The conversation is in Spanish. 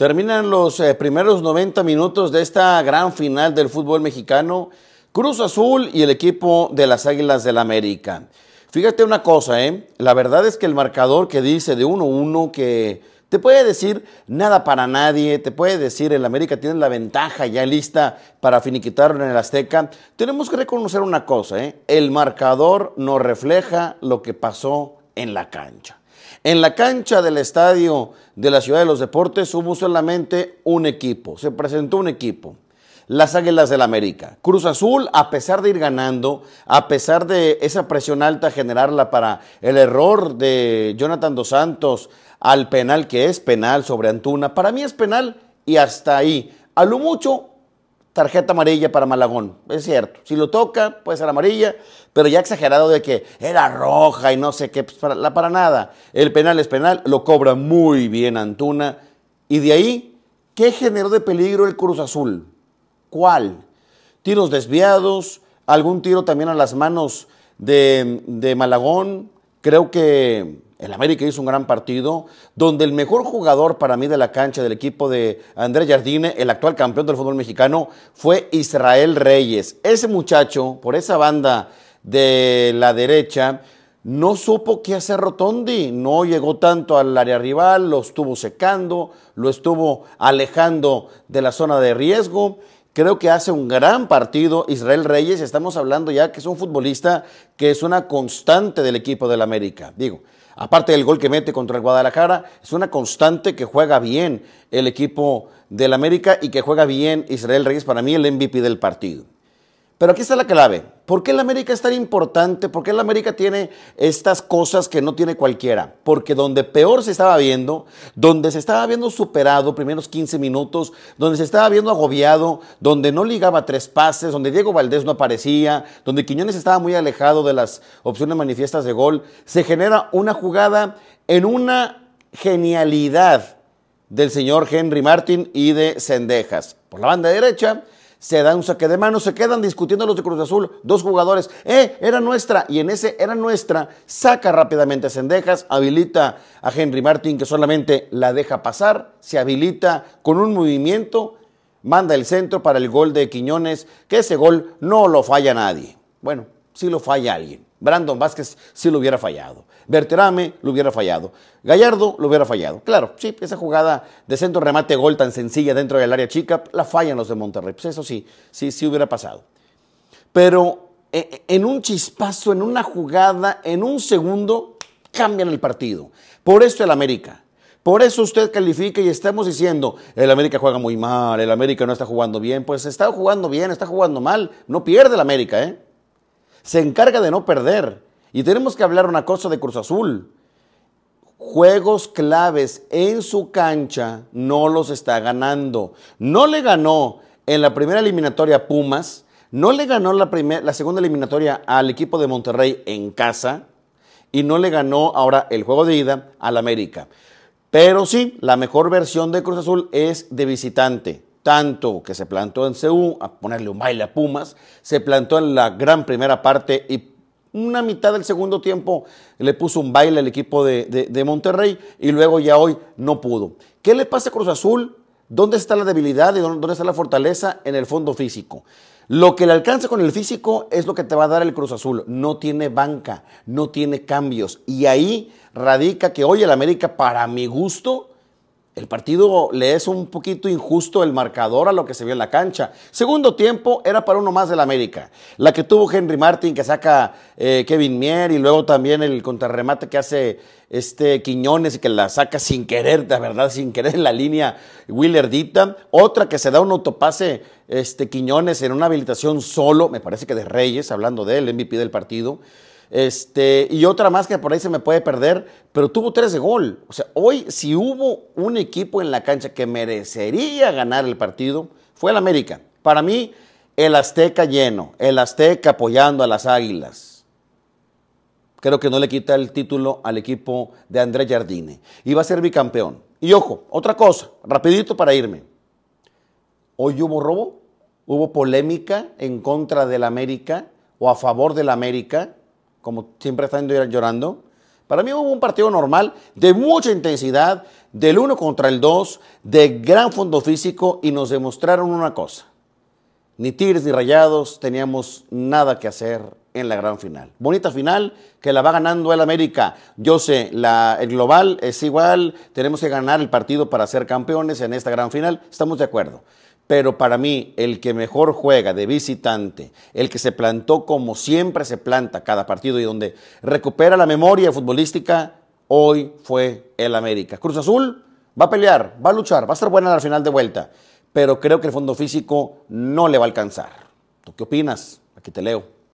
Terminan los eh, primeros 90 minutos de esta gran final del fútbol mexicano. Cruz Azul y el equipo de las Águilas del América. Fíjate una cosa, ¿eh? La verdad es que el marcador que dice de 1-1 que te puede decir nada para nadie, te puede decir el América tiene la ventaja ya lista para finiquitarlo en el Azteca. Tenemos que reconocer una cosa, ¿eh? el marcador no refleja lo que pasó en la cancha. En la cancha del estadio de la Ciudad de los Deportes hubo solamente un equipo, se presentó un equipo, las Águilas del América. Cruz Azul, a pesar de ir ganando, a pesar de esa presión alta generarla para el error de Jonathan Dos Santos al penal que es penal sobre Antuna, para mí es penal y hasta ahí. A lo mucho tarjeta amarilla para Malagón. Es cierto. Si lo toca, puede ser amarilla, pero ya exagerado de que era roja y no sé qué, pues para, para nada. El penal es penal, lo cobra muy bien Antuna. Y de ahí, ¿qué generó de peligro el Cruz Azul? ¿Cuál? Tiros desviados, algún tiro también a las manos de Malagón. Creo que el América hizo un gran partido, donde el mejor jugador para mí de la cancha del equipo de Andrés Jardine, el actual campeón del fútbol mexicano, fue Israel Reyes. Ese muchacho, por esa banda de la derecha, no supo qué hacer Rotondi, no llegó tanto al área rival, lo estuvo secando, lo estuvo alejando de la zona de riesgo. Creo que hace un gran partido Israel Reyes, estamos hablando ya que es un futbolista que es una constante del equipo del América. Digo, Aparte del gol que mete contra el Guadalajara, es una constante que juega bien el equipo del América y que juega bien Israel Reyes, para mí el MVP del partido. Pero aquí está la clave. ¿Por qué la América es tan importante? ¿Por qué la América tiene estas cosas que no tiene cualquiera? Porque donde peor se estaba viendo, donde se estaba viendo superado primeros 15 minutos, donde se estaba viendo agobiado, donde no ligaba tres pases, donde Diego Valdés no aparecía, donde Quiñones estaba muy alejado de las opciones manifiestas de gol, se genera una jugada en una genialidad del señor Henry Martin y de Cendejas. Por la banda derecha, se da un saque de mano, se quedan discutiendo los de Cruz Azul, dos jugadores, eh, era nuestra, y en ese era nuestra, saca rápidamente a Cendejas, habilita a Henry Martin que solamente la deja pasar, se habilita con un movimiento, manda el centro para el gol de Quiñones, que ese gol no lo falla nadie, bueno, sí lo falla alguien. Brandon Vázquez sí lo hubiera fallado. Berterame lo hubiera fallado. Gallardo lo hubiera fallado. Claro, sí, esa jugada de centro remate gol tan sencilla dentro del área chica, la fallan los de Monterrey. Pues eso sí, sí, sí hubiera pasado. Pero eh, eh, en un chispazo, en una jugada, en un segundo, cambian el partido. Por eso el América. Por eso usted califica y estamos diciendo, el América juega muy mal, el América no está jugando bien. Pues está jugando bien, está jugando mal. No pierde el América, ¿eh? se encarga de no perder. Y tenemos que hablar una cosa de Cruz Azul. Juegos claves en su cancha no los está ganando. No le ganó en la primera eliminatoria a Pumas, no le ganó la, la segunda eliminatoria al equipo de Monterrey en casa y no le ganó ahora el juego de ida al América. Pero sí, la mejor versión de Cruz Azul es de visitante tanto que se plantó en CU, a ponerle un baile a Pumas, se plantó en la gran primera parte y una mitad del segundo tiempo le puso un baile al equipo de, de, de Monterrey y luego ya hoy no pudo. ¿Qué le pasa a Cruz Azul? ¿Dónde está la debilidad y dónde está la fortaleza en el fondo físico? Lo que le alcanza con el físico es lo que te va a dar el Cruz Azul. No tiene banca, no tiene cambios. Y ahí radica que hoy el América, para mi gusto, el partido le es un poquito injusto el marcador a lo que se vio en la cancha. Segundo tiempo era para uno más del América. La que tuvo Henry Martin, que saca eh, Kevin Mier, y luego también el contrarremate que hace este Quiñones, que la saca sin querer, de verdad, sin querer en la línea Willardita. Otra que se da un autopase este, Quiñones en una habilitación solo, me parece que de Reyes, hablando de él, MVP del partido. Este, y otra más que por ahí se me puede perder, pero tuvo tres de gol. O sea, hoy si hubo un equipo en la cancha que merecería ganar el partido, fue el América. Para mí, el Azteca lleno, el Azteca apoyando a las Águilas. Creo que no le quita el título al equipo de Andrés Jardine. iba a ser bicampeón. Y ojo, otra cosa, rapidito para irme. Hoy hubo robo, hubo polémica en contra del América o a favor del América como siempre están llorando. Para mí hubo un partido normal, de mucha intensidad, del uno contra el dos, de gran fondo físico y nos demostraron una cosa. Ni Tigres ni Rayados teníamos nada que hacer en la gran final. Bonita final que la va ganando el América. Yo sé, la, el global es igual, tenemos que ganar el partido para ser campeones en esta gran final, estamos de acuerdo. Pero para mí, el que mejor juega de visitante, el que se plantó como siempre se planta cada partido y donde recupera la memoria futbolística, hoy fue el América. Cruz Azul va a pelear, va a luchar, va a estar buena la final de vuelta, pero creo que el fondo físico no le va a alcanzar. ¿Tú qué opinas? Aquí te leo.